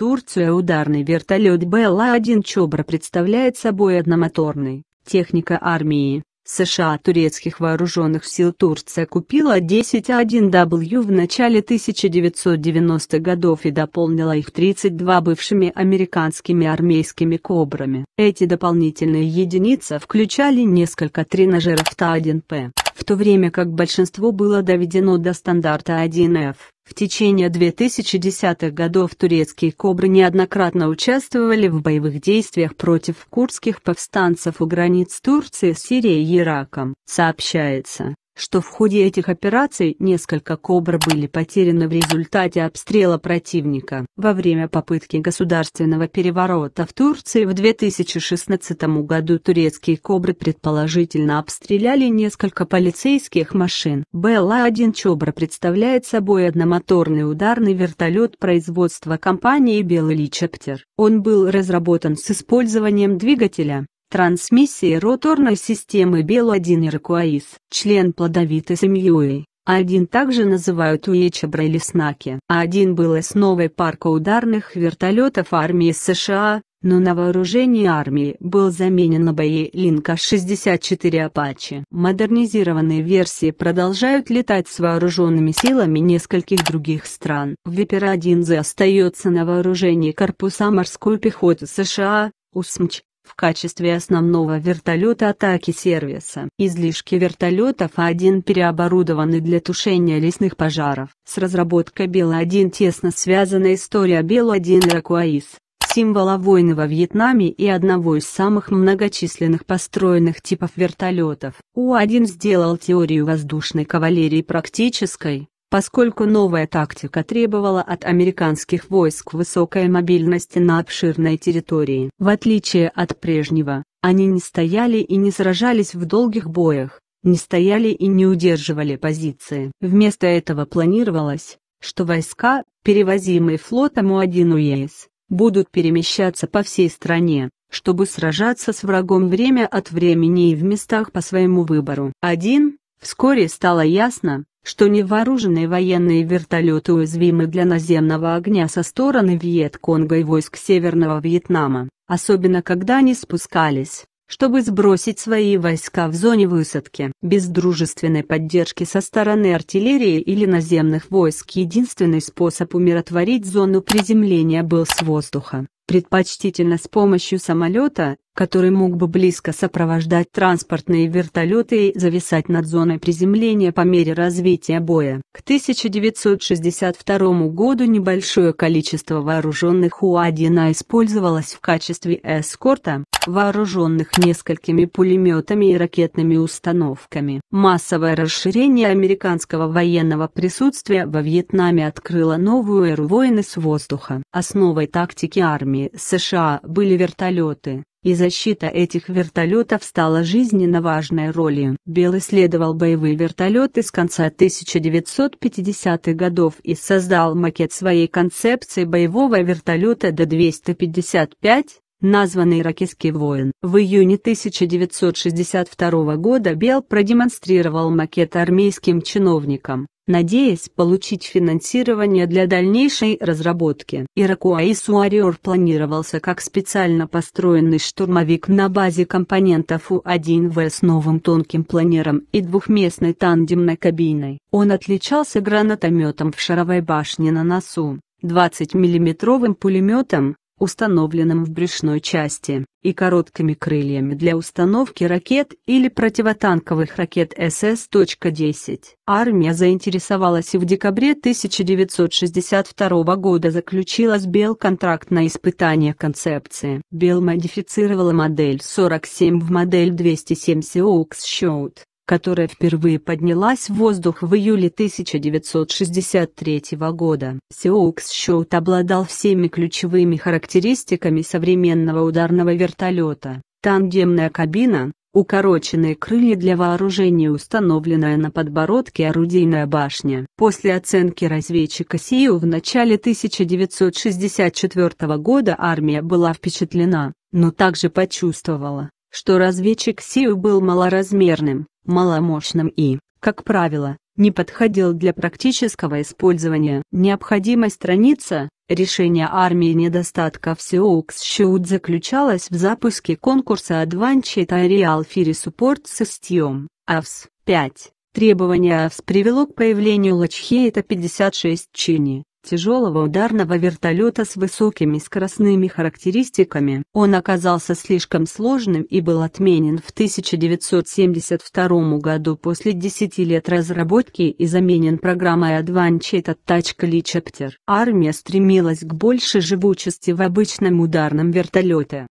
Турция ударный вертолет БЛА-1 Чобра представляет собой одномоторный. Техника армии США турецких вооруженных сил Турция купила 10 А1W в начале 1990-х годов и дополнила их 32 бывшими американскими армейскими кобрами. Эти дополнительные единицы включали несколько тренажеров Та-1П в то время как большинство было доведено до стандарта 1F. В течение 2010-х годов турецкие «Кобры» неоднократно участвовали в боевых действиях против курдских повстанцев у границ Турции с Сирией и Ираком. Сообщается, что в ходе этих операций несколько «Кобр» были потеряны в результате обстрела противника. Во время попытки государственного переворота в Турции в 2016 году турецкие «Кобры» предположительно обстреляли несколько полицейских машин. Белла-1 «Чобра» представляет собой одномоторный ударный вертолет производства компании «Белый Личептер». Он был разработан с использованием двигателя Трансмиссии роторной системы Бел-1 Иракуаис. Член плодовитой семьи А Один также называют Уичебра или Снаки. Один был основой парка ударных вертолетов армии США, но на вооружении армии был заменен на бои Линка-64 Апачи. Модернизированные версии продолжают летать с вооруженными силами нескольких других стран. Випер-1Z остается на вооружении корпуса морской пехоты США, УСМЧ, в качестве основного вертолета атаки сервиса. Излишки вертолетов А1 переоборудованы для тушения лесных пожаров. С разработкой Бел-1 тесно связана история Бел-1 Ракуаис символа войны во Вьетнаме и одного из самых многочисленных построенных типов вертолетов. У-1 сделал теорию воздушной кавалерии практической, Поскольку новая тактика требовала от американских войск высокой мобильности на обширной территории, в отличие от прежнего, они не стояли и не сражались в долгих боях, не стояли и не удерживали позиции. Вместо этого планировалось, что войска, перевозимые флотом У-1 УЕС, будут перемещаться по всей стране, чтобы сражаться с врагом время от времени и в местах по своему выбору. Один, вскоре стало ясно, что невооруженные военные вертолеты уязвимы для наземного огня со стороны Вьетконга и войск Северного Вьетнама, особенно когда они спускались, чтобы сбросить свои войска в зоне высадки. Без дружественной поддержки со стороны артиллерии или наземных войск единственный способ умиротворить зону приземления был с воздуха предпочтительно с помощью самолета, который мог бы близко сопровождать транспортные вертолеты и зависать над зоной приземления по мере развития боя. К 1962 году небольшое количество вооруженных УА-1 использовалось в качестве эскорта, вооруженных несколькими пулеметами и ракетными установками. Массовое расширение американского военного присутствия во Вьетнаме открыло новую эру войны с воздуха. Основой тактики армии армии США были вертолеты, и защита этих вертолетов стала жизненно важной ролью. Белл исследовал боевые вертолеты с конца 1950-х годов и создал макет своей концепции боевого вертолета Д-255, названный Ракетский воин». В июне 1962 года Белл продемонстрировал макет армейским чиновникам, надеясь получить финансирование для дальнейшей разработки. Иракуаи Суариор планировался как специально построенный штурмовик на базе компонентов У-1В с новым тонким планером и двухместной тандемной кабиной. Он отличался гранатометом в шаровой башне на носу, 20 миллиметровым пулеметом, установленным в брюшной части, и короткими крыльями для установки ракет или противотанковых ракет СС.10. Армия заинтересовалась и в декабре 1962 года заключила с Бел контракт на испытание концепции. Бел модифицировала модель 47 в модель 207 Сиоукс Шоут которая впервые поднялась в воздух в июле 1963 года. Сиоукс Шоут обладал всеми ключевыми характеристиками современного ударного вертолета. Тандемная кабина, укороченные крылья для вооружения установленная на подбородке орудийная башня. После оценки разведчика Сию в начале 1964 года армия была впечатлена, но также почувствовала, что разведчик Сиу был малоразмерным, маломощным и, как правило, не подходил для практического использования. Необходимая страница решения армии недостатков Сиоукс Шиуд заключалась в запуске конкурса Advanced Aerial Fire Support System, AFS 5. Требование АВС привело к появлению Лачхейта 56 Чини, тяжелого ударного вертолета с высокими скоростными характеристиками. Он оказался слишком сложным и был отменен в 1972 году после 10 лет разработки и заменен программой Advanced Attack Helicopter. Армия стремилась к большей живучести в обычном ударном вертолете.